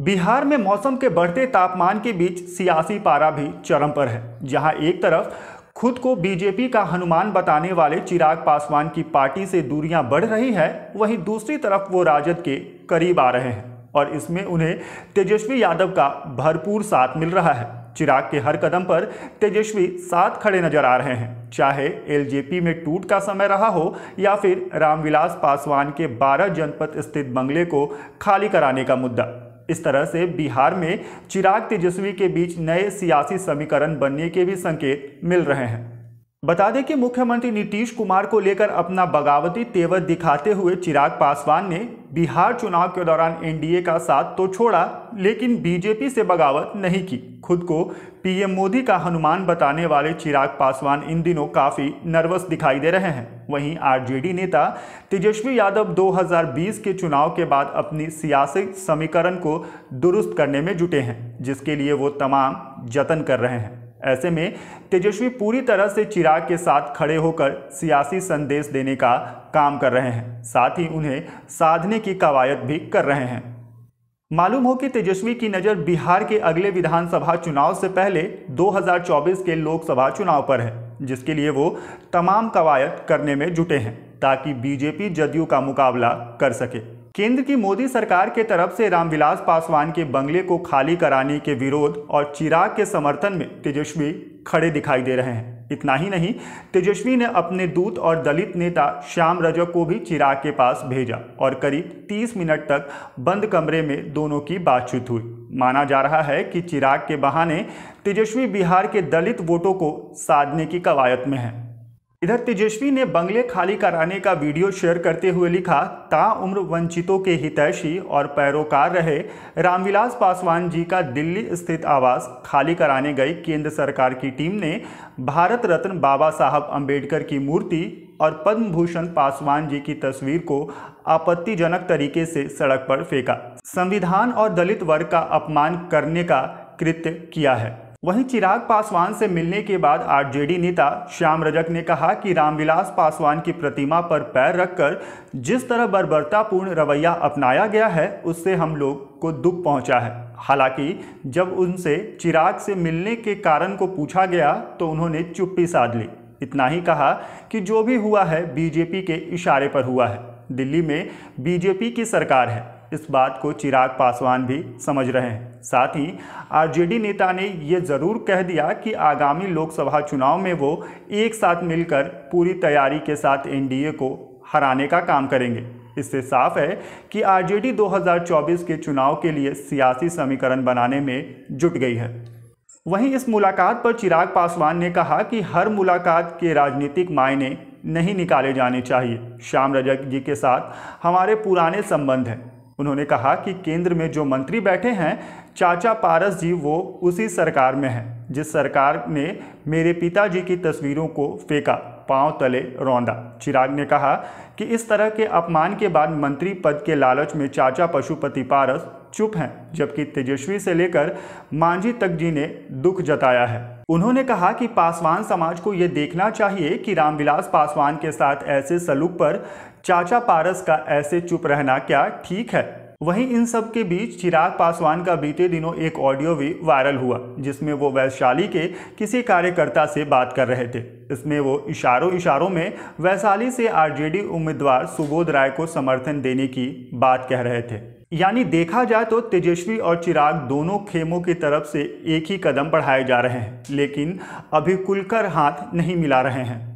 बिहार में मौसम के बढ़ते तापमान के बीच सियासी पारा भी चरम पर है जहां एक तरफ खुद को बीजेपी का हनुमान बताने वाले चिराग पासवान की पार्टी से दूरियां बढ़ रही है वहीं दूसरी तरफ वो राजद के करीब आ रहे हैं और इसमें उन्हें तेजस्वी यादव का भरपूर साथ मिल रहा है चिराग के हर कदम पर तेजस्वी साथ खड़े नजर आ रहे हैं चाहे एलजेपी में टूट का समय रहा हो या फिर रामविलास पासवान के 12 जनपद स्थित बंगले को खाली कराने का मुद्दा इस तरह से बिहार में चिराग तेजस्वी के बीच नए सियासी समीकरण बनने के भी संकेत मिल रहे हैं बता दें कि मुख्यमंत्री नीतीश कुमार को लेकर अपना बगावती तेवर दिखाते हुए चिराग पासवान ने बिहार चुनाव के दौरान एनडीए का साथ तो छोड़ा लेकिन बीजेपी से बगावत नहीं की खुद को पीएम मोदी का हनुमान बताने वाले चिराग पासवान इन दिनों काफ़ी नर्वस दिखाई दे रहे हैं वहीं आरजेडी नेता तेजस्वी यादव 2020 के चुनाव के बाद अपनी सियासी समीकरण को दुरुस्त करने में जुटे हैं जिसके लिए वो तमाम जतन कर रहे हैं ऐसे में तेजस्वी पूरी तरह से चिराग के साथ खड़े होकर सियासी संदेश देने का काम कर रहे हैं साथ ही उन्हें साधने की कवायद भी कर रहे हैं मालूम हो कि तेजस्वी की नज़र बिहार के अगले विधानसभा चुनाव से पहले 2024 के लोकसभा चुनाव पर है जिसके लिए वो तमाम कवायद करने में जुटे हैं ताकि बीजेपी जदयू का मुकाबला कर सके केंद्र की मोदी सरकार के तरफ से रामविलास पासवान के बंगले को खाली कराने के विरोध और चिराग के समर्थन में तेजस्वी खड़े दिखाई दे रहे हैं इतना ही नहीं तेजस्वी ने अपने दूत और दलित नेता श्याम रजक को भी चिराग के पास भेजा और करीब 30 मिनट तक बंद कमरे में दोनों की बातचीत हुई माना जा रहा है कि चिराग के बहाने तेजस्वी बिहार के दलित वोटों को साधने की कवायद में है इधर तेजस्वी ने बंगले खाली कराने का वीडियो शेयर करते हुए लिखा ता उम्र वंचितों के हितैषी और पैरोकार रहे रामविलास पासवान जी का दिल्ली स्थित आवास खाली कराने गई केंद्र सरकार की टीम ने भारत रत्न बाबा साहब अंबेडकर की मूर्ति और पद्म भूषण पासवान जी की तस्वीर को आपत्तिजनक तरीके से सड़क पर फेंका संविधान और दलित वर्ग का अपमान करने का कृत्य किया है वहीं चिराग पासवान से मिलने के बाद आरजेडी नेता श्याम रजक ने कहा कि रामविलास पासवान की प्रतिमा पर पैर रखकर जिस तरह बर्बरतापूर्ण रवैया अपनाया गया है उससे हम लोग को दुख पहुंचा है हालांकि जब उनसे चिराग से मिलने के कारण को पूछा गया तो उन्होंने चुप्पी साध ली इतना ही कहा कि जो भी हुआ है बीजेपी के इशारे पर हुआ है दिल्ली में बीजेपी की सरकार है इस बात को चिराग पासवान भी समझ रहे हैं साथ ही आरजेडी नेता ने ये जरूर कह दिया कि आगामी लोकसभा चुनाव में वो एक साथ मिलकर पूरी तैयारी के साथ एनडीए को हराने का काम करेंगे इससे साफ है कि आरजेडी 2024 के चुनाव के लिए सियासी समीकरण बनाने में जुट गई है वहीं इस मुलाकात पर चिराग पासवान ने कहा कि हर मुलाकात के राजनीतिक मायने नहीं निकाले जाने चाहिए श्याम रजक जी के साथ हमारे पुराने संबंध हैं उन्होंने कहा कि केंद्र में जो मंत्री बैठे हैं चाचा पारस जी वो उसी सरकार में हैं जिस सरकार ने मेरे पिताजी की तस्वीरों को फेंका पांव तले रौंदा चिराग ने कहा कि इस तरह के अपमान के बाद मंत्री पद के लालच में चाचा पशुपति पारस चुप हैं जबकि तेजस्वी से लेकर मांझी तक जी ने दुख जताया है उन्होंने कहा कि पासवान समाज को यह देखना चाहिए कि रामविलास पासवान के साथ ऐसे सलूक पर चाचा पारस का ऐसे चुप रहना क्या ठीक है वहीं इन सब के बीच चिराग पासवान का बीते दिनों एक ऑडियो भी वायरल हुआ जिसमें वो वैशाली के किसी कार्यकर्ता से बात कर रहे थे इसमें वो इशारों इशारों में वैशाली से आरजेडी उम्मीदवार सुबोध राय को समर्थन देने की बात कह रहे थे यानी देखा जाए तो तेजस्वी और चिराग दोनों खेमों की तरफ से एक ही कदम बढ़ाए जा रहे हैं लेकिन अभी खुलकर हाथ नहीं मिला रहे हैं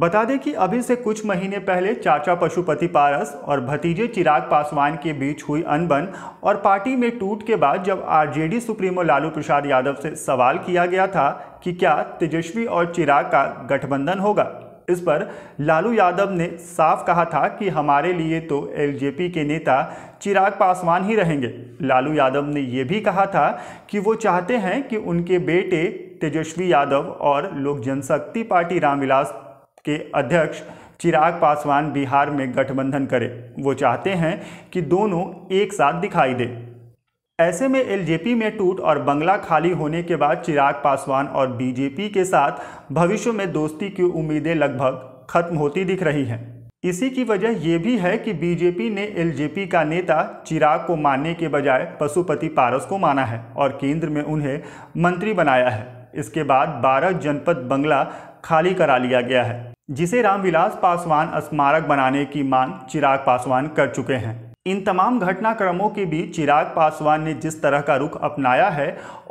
बता दें कि अभी से कुछ महीने पहले चाचा पशुपति पारस और भतीजे चिराग पासवान के बीच हुई अनबन और पार्टी में टूट के बाद जब आरजेडी सुप्रीमो लालू प्रसाद यादव से सवाल किया गया था कि क्या तेजस्वी और चिराग का गठबंधन होगा इस पर लालू यादव ने साफ कहा था कि हमारे लिए तो एलजेपी के नेता चिराग पासवान ही रहेंगे लालू यादव ने यह भी कहा था कि वो चाहते हैं कि उनके बेटे तेजस्वी यादव और लोक जनशक्ति पार्टी रामविलास के अध्यक्ष चिराग पासवान बिहार में गठबंधन करे वो चाहते हैं कि दोनों एक साथ दिखाई दे ऐसे में एलजेपी में टूट और बंगला खाली होने के बाद चिराग पासवान और बीजेपी के साथ भविष्य में दोस्ती की उम्मीदें लगभग खत्म होती दिख रही हैं इसी की वजह यह भी है कि बीजेपी ने एलजेपी का नेता चिराग को मानने के बजाय पशुपति पारस को माना है और केंद्र में उन्हें मंत्री बनाया है इसके बाद 12 जनपद बंगला खाली करा लिया गया है जिसे रामविलास पासवान स्मारक बनाने की मांग चिराग पासवान कर चुके हैं इन तमाम घटनाक्रमों के बीच चिराग पासवान ने जिस तरह का रुख अपनाया है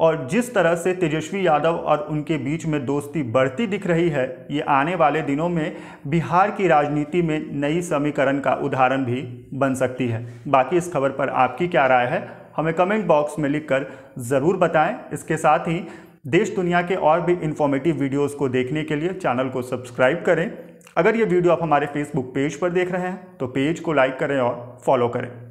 और जिस तरह से तेजस्वी यादव और उनके बीच में दोस्ती बढ़ती दिख रही है ये आने वाले दिनों में बिहार की राजनीति में नई समीकरण का उदाहरण भी बन सकती है बाकी इस खबर पर आपकी क्या राय है हमें कमेंट बॉक्स में लिखकर ज़रूर बताएं इसके साथ ही देश दुनिया के और भी इन्फॉर्मेटिव वीडियोस को देखने के लिए चैनल को सब्सक्राइब करें अगर ये वीडियो आप हमारे फेसबुक पेज पर देख रहे हैं तो पेज को लाइक करें और फॉलो करें